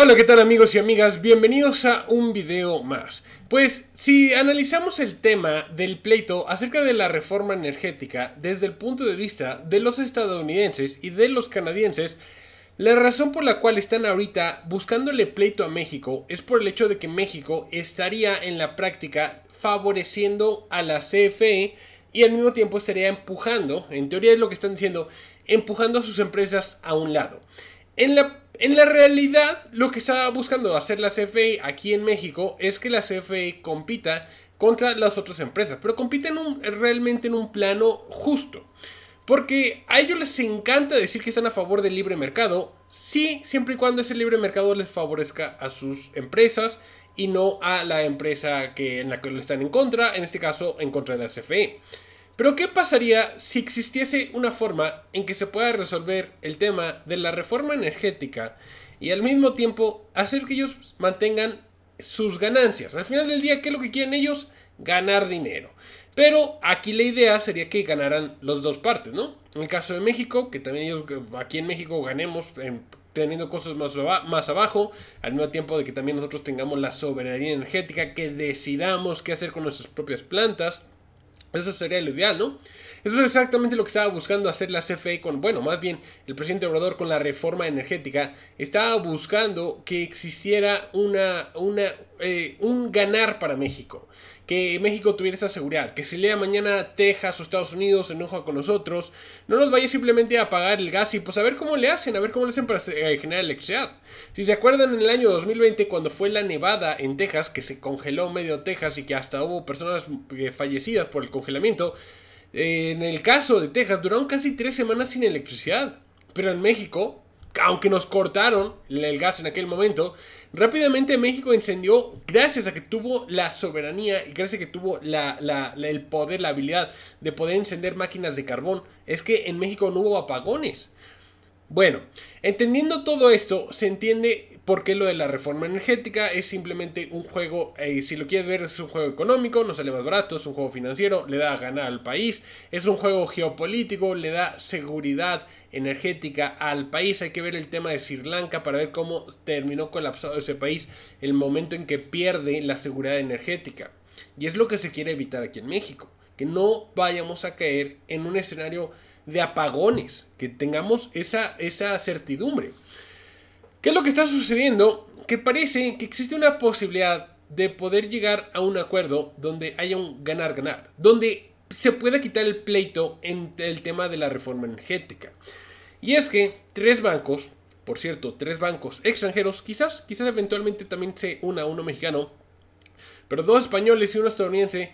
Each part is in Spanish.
Hola, ¿qué tal amigos y amigas? Bienvenidos a un video más. Pues si analizamos el tema del pleito acerca de la reforma energética desde el punto de vista de los estadounidenses y de los canadienses, la razón por la cual están ahorita buscándole pleito a México es por el hecho de que México estaría en la práctica favoreciendo a la CFE y al mismo tiempo estaría empujando, en teoría es lo que están diciendo, empujando a sus empresas a un lado. En la en la realidad, lo que está buscando hacer la CFE aquí en México es que la CFE compita contra las otras empresas, pero compiten realmente en un plano justo. Porque a ellos les encanta decir que están a favor del libre mercado, sí, siempre y cuando ese libre mercado les favorezca a sus empresas y no a la empresa que, en la que están en contra, en este caso en contra de la CFE. Pero ¿qué pasaría si existiese una forma en que se pueda resolver el tema de la reforma energética y al mismo tiempo hacer que ellos mantengan sus ganancias? Al final del día, ¿qué es lo que quieren ellos? Ganar dinero. Pero aquí la idea sería que ganaran las dos partes, ¿no? En el caso de México, que también ellos aquí en México ganemos em, teniendo cosas más, más, abajo, al mismo tiempo de que también nosotros tengamos la soberanía energética, que decidamos qué hacer con nuestras propias plantas. Eso sería lo ideal, ¿no? Eso es exactamente lo que estaba buscando hacer la CFE con, bueno, más bien el presidente Obrador con la reforma energética. Estaba buscando que existiera una, una, eh, un ganar para México que México tuviera esa seguridad, que si lea mañana Texas o Estados Unidos enoja con nosotros, no nos vaya simplemente a apagar el gas y pues a ver cómo le hacen, a ver cómo le hacen para eh, generar electricidad. Si se acuerdan en el año 2020 cuando fue la nevada en Texas, que se congeló medio Texas y que hasta hubo personas eh, fallecidas por el congelamiento, eh, en el caso de Texas duraron casi tres semanas sin electricidad, pero en México aunque nos cortaron el gas en aquel momento, rápidamente México encendió gracias a que tuvo la soberanía y gracias a que tuvo el poder, la habilidad de poder encender máquinas de carbón. Es que en México no hubo apagones. Bueno, entendiendo todo esto, se entiende por qué lo de la reforma energética es simplemente un juego, eh, si lo quieres ver, es un juego económico, no sale más barato, es un juego financiero, le da a ganar al país, es un juego geopolítico, le da seguridad energética al país. Hay que ver el tema de Sri Lanka para ver cómo terminó colapsado ese país el momento en que pierde la seguridad energética. Y es lo que se quiere evitar aquí en México que no vayamos a caer en un escenario de apagones, que tengamos esa, esa certidumbre. ¿Qué es lo que está sucediendo? Que parece que existe una posibilidad de poder llegar a un acuerdo donde haya un ganar-ganar, donde se pueda quitar el pleito en el tema de la reforma energética. Y es que tres bancos, por cierto, tres bancos extranjeros, quizás, quizás eventualmente también se una uno mexicano, pero dos españoles y uno estadounidense,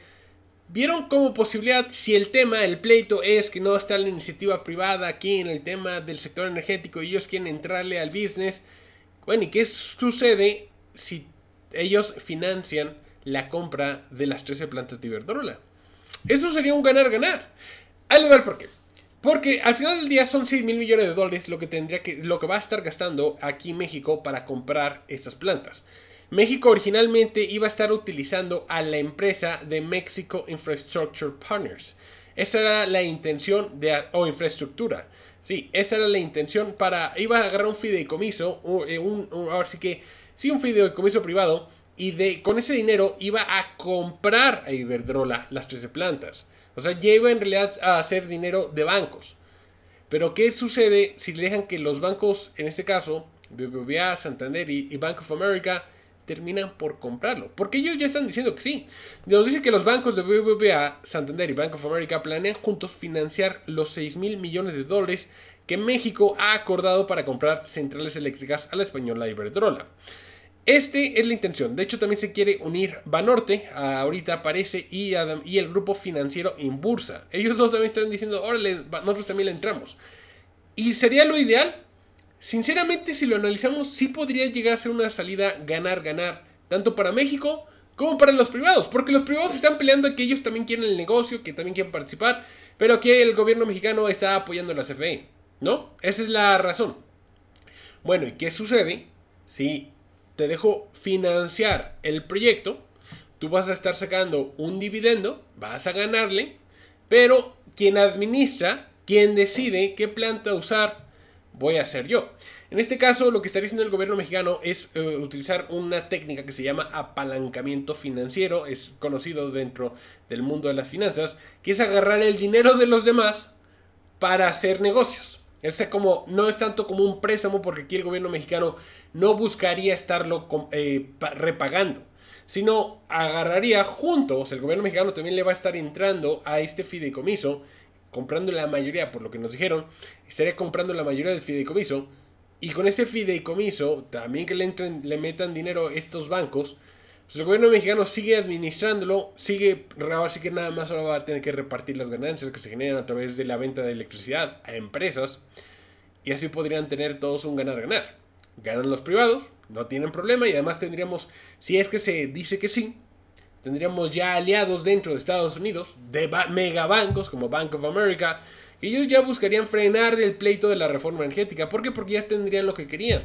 Vieron como posibilidad si el tema, el pleito es que no está la iniciativa privada aquí en el tema del sector energético y ellos quieren entrarle al business. Bueno, ¿y qué sucede si ellos financian la compra de las 13 plantas de Iberdrola? Eso sería un ganar-ganar. Al ver por qué. Porque al final del día son 6 mil millones de dólares lo que, tendría que, lo que va a estar gastando aquí México para comprar estas plantas. México originalmente iba a estar utilizando a la empresa de Mexico Infrastructure Partners. Esa era la intención de o infraestructura. Sí, esa era la intención para iba a agarrar un fideicomiso, eh, un, un ahora sí que sí un fideicomiso privado y de con ese dinero iba a comprar a Iberdrola las 13 plantas. O sea, ya en realidad a hacer dinero de bancos. Pero ¿qué sucede si le dejan que los bancos, en este caso, BBVA, Santander y Bank of America, terminan por comprarlo. Porque ellos ya están diciendo que sí. Nos dice que los bancos de BBVA, Santander y Bank of America planean juntos financiar los 6 mil millones de dólares que México ha acordado para comprar centrales eléctricas a la española Iberdrola. Este es la intención. De hecho, también se quiere unir Banorte, ahorita parece, y, y el grupo financiero Inbursa. Ellos dos también están diciendo, órale, nosotros también entramos. Y sería lo ideal, Sinceramente, si lo analizamos, sí podría llegar a ser una salida ganar-ganar, tanto para México como para los privados, porque los privados están peleando que ellos también quieren el negocio, que también quieren participar, pero que el gobierno mexicano está apoyando a la CFE, ¿no? Esa es la razón. Bueno, ¿y qué sucede? Si te dejo financiar el proyecto, tú vas a estar sacando un dividendo, vas a ganarle, pero quien administra, quien decide qué planta usar, voy a hacer yo. En este caso, lo que estaría haciendo el gobierno mexicano es eh, utilizar una técnica que se llama apalancamiento financiero, es conocido dentro del mundo de las finanzas, que es agarrar el dinero de los demás para hacer negocios. Es como, no es tanto como un préstamo porque aquí el gobierno mexicano no buscaría estarlo eh, repagando, sino agarraría juntos, el gobierno mexicano también le va a estar entrando a este fideicomiso comprando la mayoría, por lo que nos dijeron, estaría comprando la mayoría del fideicomiso. Y con este fideicomiso, también que le, le metan dinero estos bancos, pues el gobierno mexicano sigue administrándolo, sigue, ahora que nada más ahora va a tener que repartir las ganancias que se generan a través de la venta de electricidad a empresas. Y así podrían tener todos un ganar-ganar. Ganan los privados, no tienen problema y además tendríamos, si es que se dice que sí, tendríamos ya aliados dentro de Estados Unidos, de megabancos como Bank of America, que ellos ya buscarían frenar el pleito de la reforma energética. ¿Por qué? Porque ya tendrían lo que querían,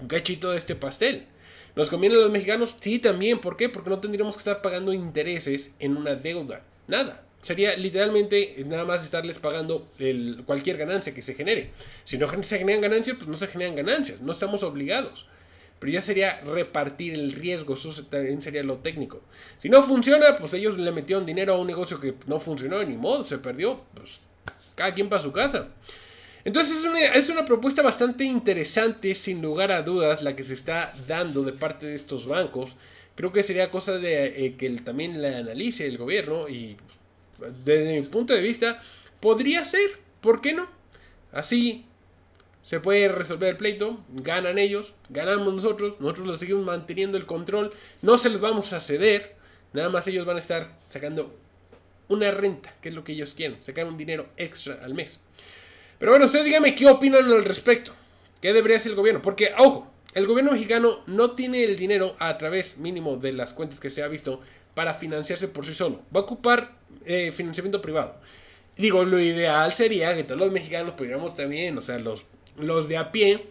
un cachito de este pastel. ¿Nos conviene a los mexicanos? Sí, también. ¿Por qué? Porque no tendríamos que estar pagando intereses en una deuda. Nada. Sería literalmente nada más estarles pagando el, cualquier ganancia que se genere. Si no se generan ganancias, pues no se generan ganancias. No estamos obligados. Pero ya sería repartir el riesgo, eso también sería lo técnico. Si no funciona, pues ellos le metieron dinero a un negocio que no funcionó, ni modo, se perdió. Pues cada quien para su casa. Entonces es una, propuesta bastante interesante, sin lugar a dudas, la que se está dando de parte de estos bancos. Creo que sería cosa de eh, que también la analice el gobierno y desde mi punto de vista podría ser, ¿por qué no? Así se puede resolver el pleito, ganan ellos, ganamos nosotros, nosotros los seguimos manteniendo el control, no se los vamos a ceder, nada más ellos van a estar sacando una renta, que es lo que ellos quieren, sacar un dinero extra al mes. Pero bueno, usted dígame qué opinan al respecto, qué debería hacer el gobierno, porque, ojo, el gobierno mexicano no tiene el dinero a través mínimo de las cuentas que se ha visto para financiarse por sí solo, va a ocupar eh, financiamiento privado. Digo, lo ideal sería que todos los mexicanos pudiéramos también, o sea, los los de a pie,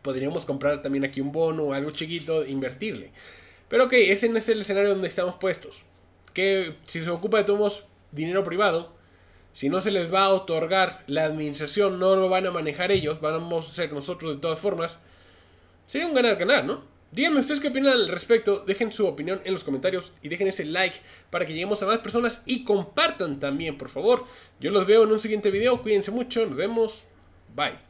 podríamos comprar también aquí un bono o algo chiquito, invertirle. Pero ok, ese no es el escenario donde estamos puestos. Que si se ocupa de todos, dinero privado, si no se les va a otorgar la administración, no lo van a manejar ellos, vamos a ser nosotros de todas formas. Sería un ganar-ganar, ¿no? Díganme ustedes qué opinan al respecto, dejen su opinión en los comentarios y dejen ese like para que lleguemos a más personas y compartan también, por favor. Yo los veo en un siguiente video, cuídense mucho, nos vemos, bye.